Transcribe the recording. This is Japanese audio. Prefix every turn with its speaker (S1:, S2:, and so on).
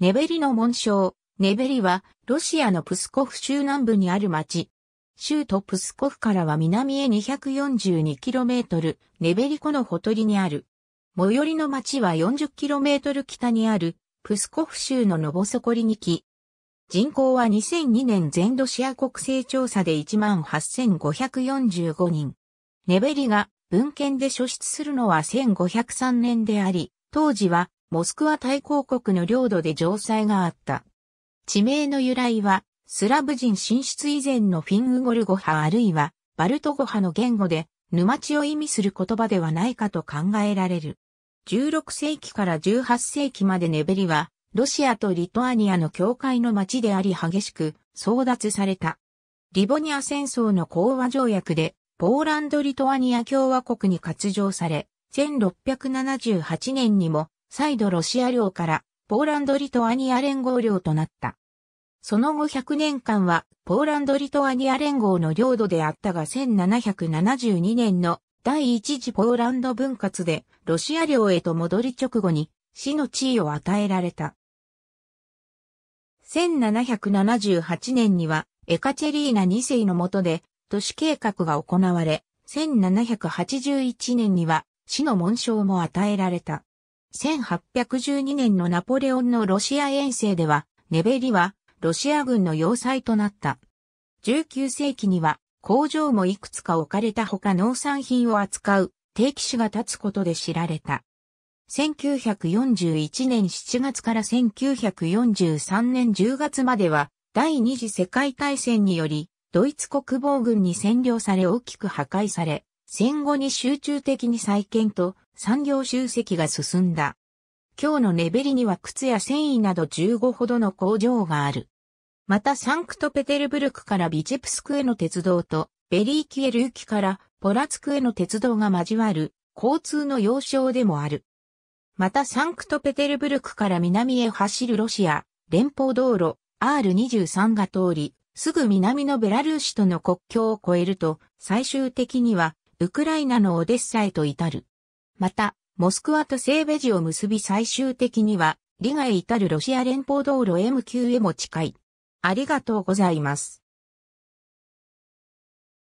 S1: ネベリの紋章。ネベリは、ロシアのプスコフ州南部にある町。州都プスコフからは南へ 242km、ネベリ湖のほとりにある。最寄りの町は 40km 北にある、プスコフ州のノボソコリニキ。人口は2002年全ロシア国勢調査で18,545人。ネベリが文献で書出するのは1503年であり、当時はモスクワ大公国の領土で城塞があった。地名の由来は、スラブ人進出以前のフィンウゴル語派あるいは、バルト語派の言語で、沼地を意味する言葉ではないかと考えられる。16世紀から18世紀までネベリは、ロシアとリトアニアの境界の町であり激しく争奪された。リボニア戦争の講和条約で、ポーランド・リトアニア共和国に割譲され、1678年にも再度ロシア領からポーランド・リトアニア連合領となった。その後100年間はポーランド・リトアニア連合の領土であったが1772年の第一次ポーランド分割でロシア領へと戻り直後に死の地位を与えられた。1778年にはエカチェリーナ2世の下で都市計画が行われ、1781年には死の紋章も与えられた。1812年のナポレオンのロシア遠征では、ネベリはロシア軍の要塞となった。19世紀には工場もいくつか置かれたほか農産品を扱う定期種が立つことで知られた。1941年7月から1943年10月までは第二次世界大戦によりドイツ国防軍に占領され大きく破壊され、戦後に集中的に再建と産業集積が進んだ。今日のネベリには靴や繊維など15ほどの工場がある。またサンクトペテルブルクからビチェプスクへの鉄道とベリーキエル行キからポラツクへの鉄道が交わる交通の要衝でもある。またサンクトペテルブルクから南へ走るロシア連邦道路 R23 が通り、すぐ南のベラルーシとの国境を越えると、最終的にはウクライナのオデッサへと至る。また、モスクワと西米ベジを結び最終的には、リガへ至るロシア連邦道路 MQ へも近い。ありがとうございます。